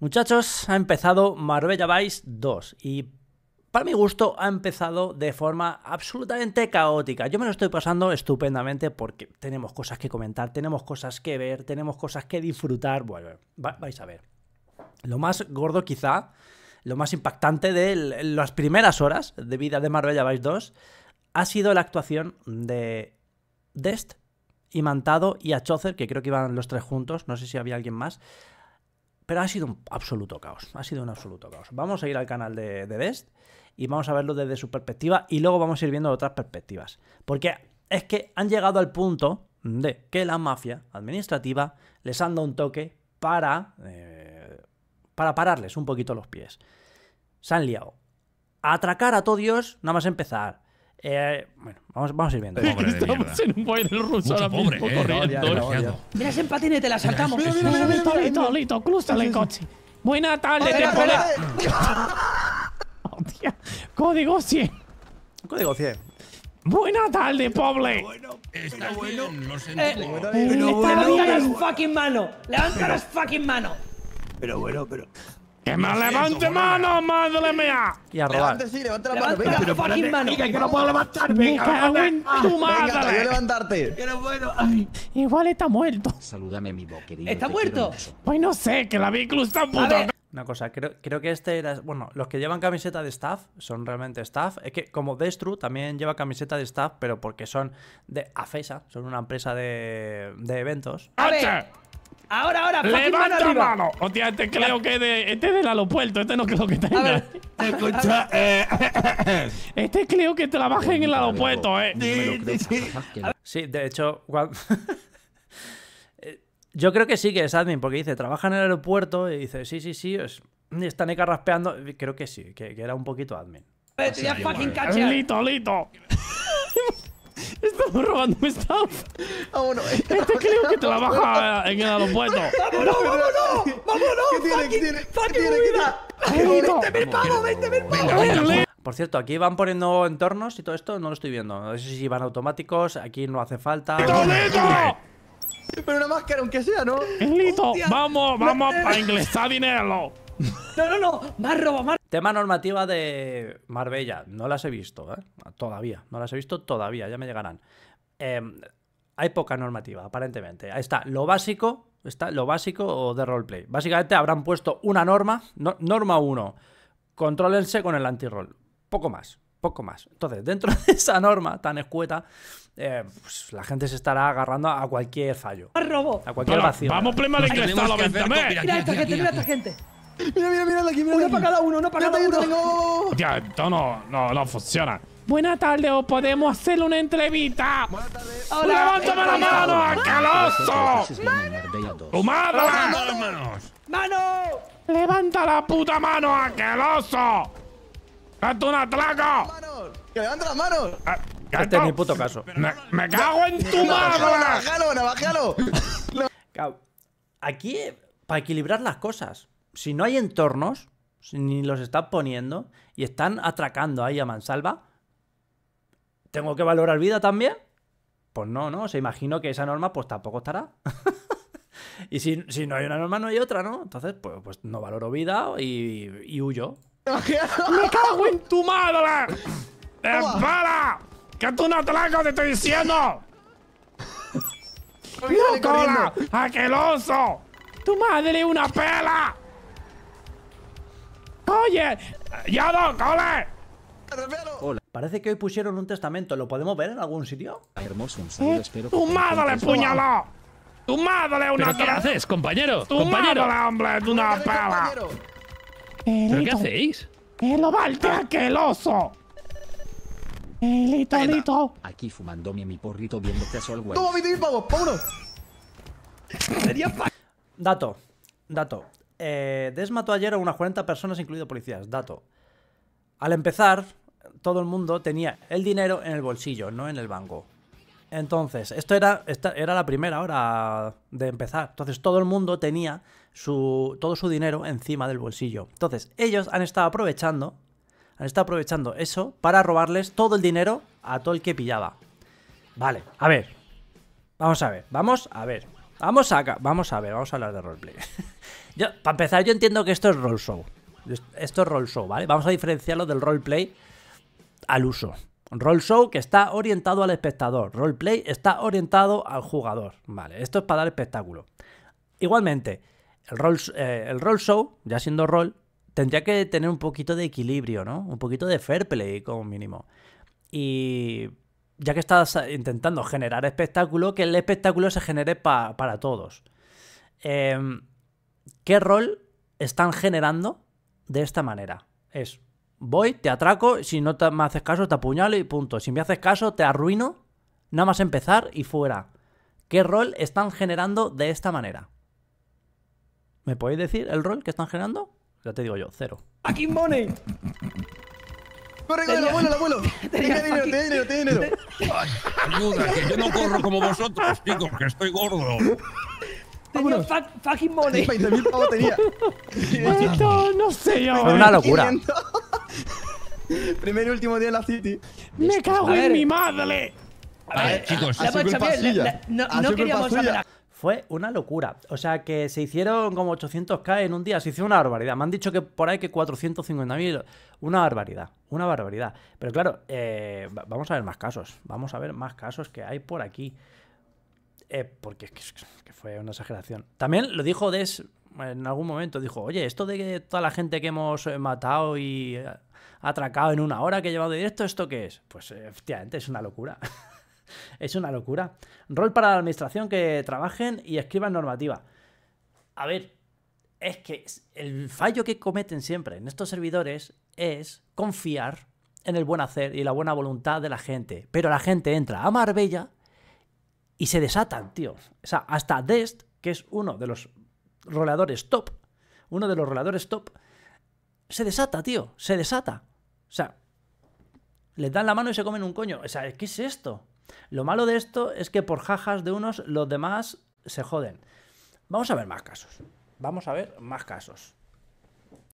Muchachos, ha empezado Marbella Vice 2 y para mi gusto ha empezado de forma absolutamente caótica. Yo me lo estoy pasando estupendamente porque tenemos cosas que comentar, tenemos cosas que ver, tenemos cosas que disfrutar. Bueno, vais a ver. Lo más gordo quizá, lo más impactante de las primeras horas de vida de Marbella Vice 2 ha sido la actuación de Dest, Imantado y Achozer, que creo que iban los tres juntos, no sé si había alguien más pero ha sido un absoluto caos, ha sido un absoluto caos. Vamos a ir al canal de, de Dest y vamos a verlo desde su perspectiva y luego vamos a ir viendo otras perspectivas. Porque es que han llegado al punto de que la mafia administrativa les anda un toque para, eh, para pararles un poquito los pies. Se han liado. A atracar a todo Dios, nada más empezar. Eh, bueno, vamos, vamos a ir viendo. Pobre Estamos en un baile ruso Mucho ahora mismo eh. corriendo. No, ya, eh. ya. Mira ese patinete, la saltamos. Mira, mira, mira, mira, Listo, listo, listo, el coche. Buena tarde, Espera, espera. temporada. Hostia, Código 100. Código 100. Buena tarde, poble. Bueno, está bueno, lo eh, sentimos. Eh, Levanta las fucking manos. Levanta las fucking manos. pero bueno, pero. ¡Que me levante mano, madre mía! Y a robar. Levante, sí, levante la mano. venga, mano. que no puedo levantarme! ¡Venga, me voy a levantarte. Que no puedo. Igual está muerto. Salúdame, mi boquerito. ¿Está muerto? Pues no sé, que la vi está puta. Una cosa, creo, creo que este era. Bueno, los que llevan camiseta de staff son realmente staff. Es que como Destru también lleva camiseta de staff, pero porque son de AFESA, son una empresa de, de eventos. ¡Ale! Ahora, ahora, Levanta mano, mano. Hostia, este creo que es este es del aeropuerto. Este no creo que tenga. Escucha, eh. Este creo que trabaja en el aeropuerto, eh. Sí, de hecho, eh, yo creo que sí que es admin, porque dice, trabaja en el aeropuerto y dice, sí, sí, sí, están está Neca raspeando. Creo que sí, que, era un poquito admin. Lito, Lito. Estamos robando un staff. Vámonos. Ah, este creo que te baja en el aeropuerto. ¡Vámonos, vámonos! ¡Vámonos! ¿Qué tiene? ¿Qué tiene? ¿Qué ¡20.000 pavos! mil pavos! Por cierto, aquí van poniendo entornos y todo esto, no lo estoy viendo. No sé si van automáticos, aquí no hace falta. Pero una máscara, aunque sea, ¿no? ¡Lito! ¡Vamos, vamos! ¡Para ingresar dinero! No, no, no, más robo, más. Tema normativa de Marbella. No las he visto, ¿eh? Todavía. No las he visto todavía, ya me llegarán. Em, hay poca normativa, aparentemente. Ahí está, lo básico, está lo básico de roleplay. Básicamente habrán puesto una norma, norma 1, controlense con el anti-roll. Poco más, poco más. Entonces, dentro de esa norma tan escueta, eh, pues la gente se estará agarrando a cualquier fallo. ¡Robo! A cualquier vacío. Vamos, primero de venta, mira esta gente, mira esta gente. Mira, mira, mira, aquí, mira. Una para cada uno, una para cada uno. ya Tío, esto no, no, no funciona. Buenas tardes, ¿os podemos hacer una entrevista? Buenas la mano, caloso! ¡Mano! ¡Tu mano! ¡Manos! mano ¡Levanta la puta mano, aqueloso! es un atraco! ¡Que levanta las manos! Ah, este es mi puto caso. Me, cago en tu mano! ¡Navajalo, navajalo! Aquí, para equilibrar las cosas si no hay entornos, ni los están poniendo, y están atracando ahí a mansalva, ¿tengo que valorar vida también? Pues no, ¿no? Se imagino que esa norma pues tampoco estará. y si, no hay una norma, no hay otra, ¿no? Entonces, pues, pues no valoro vida y, y huyo. ¡Me cago en tu madre! ¡Espera! ¡Que tú no atracas te estoy diciendo! ¡Pío ¡Aqueloso! ¡Tu madre es una pela! ¡Oye! ¡Yodo, cole! Hola. Parece que hoy pusieron un testamento. ¿Lo podemos ver en algún sitio? Hermoso, un ¿Eh? Espero que ¡Tu madre, puñaló! ¡Tu madre, una ¿Pero qué haces, compañero? ¡Tu compañero? hombre, de una pala! ¿Pero qué hacéis? ¡El ¡Eh, lo que Eh, lito, elito lito. Aquí fumándome mi porrito viéndote a sol, güey. ¡Toma 20.000 Sería Dato, dato. Eh, desmató ayer a unas 40 personas, incluido policías. Dato. Al empezar, todo el mundo tenía el dinero en el bolsillo, no en el banco. Entonces, esto era, era la primera hora de empezar. Entonces, todo el mundo tenía todo su dinero encima del bolsillo. Entonces, ellos han estado aprovechando, han estado aprovechando eso para robarles todo el dinero a todo el que pillaba. Vale, a ver. Vamos a ver, vamos a ver. Vamos a, vamos a ver, vamos a hablar de roleplay. para empezar, yo entiendo que esto es roll show. Esto es roll show, ¿vale? Vamos a diferenciarlo del Role Play al uso. Roll show que está orientado al espectador. Role Play está orientado al jugador. Vale, esto es para dar espectáculo. Igualmente, el roll, eh, el roll show, ya siendo roll, tendría que tener un poquito de equilibrio, ¿no? Un poquito de fair play como mínimo. Y ya que estás intentando generar espectáculo, que el espectáculo se genere para todos. Eh, qué rol están generando de esta manera. Es, voy, te atraco, si no me haces caso te apuñalo y punto. Si me haces caso te arruino, nada más empezar y fuera. ¿Qué rol están generando de esta manera? ¿Me podéis decir el rol que están generando? Ya te digo yo, cero. ¡Aquí money! ¡Corre, corre, el abuelo, abuelo! ¡Tiene dinero, tiene dinero, tiene dinero! ayuda, que yo no corro como vosotros, chicos, que estoy gordo. Tenía fucking money. Fue una locura. Primer y último día en la City. ¡Me cago en mi madre! A ver, eh, chicos, no queríamos fue una locura. O sea, que se hicieron como 800k en un día. Se hizo una barbaridad. Me han dicho que por ahí que 450.000. Una barbaridad. Una barbaridad. Pero claro, eh, vamos a ver más casos. Vamos a ver más casos que hay por aquí. Eh, porque que, fue una exageración. También lo dijo Des eh, en algún momento, dijo, oye, esto de toda la gente que hemos eh, matado y atracado en una hora que he llevado directo, ¿esto qué es? Pues efectivamente es una locura. es una locura. Rol para la administración que trabajen y escriban normativa. A ver, es que el fallo que cometen siempre en estos servidores es confiar en el buen hacer y la buena voluntad de la gente. Pero la gente entra a Marbella y se desatan, tío. O sea, hasta Dest, que es uno de los roladores top, uno de los roleadores top, se desata, tío, se desata. O sea, le dan la mano y se comen un coño. O sea, ¿qué es esto? Lo malo de esto es que por jajas de unos, los demás se joden. Vamos a ver más casos. Vamos a ver más casos.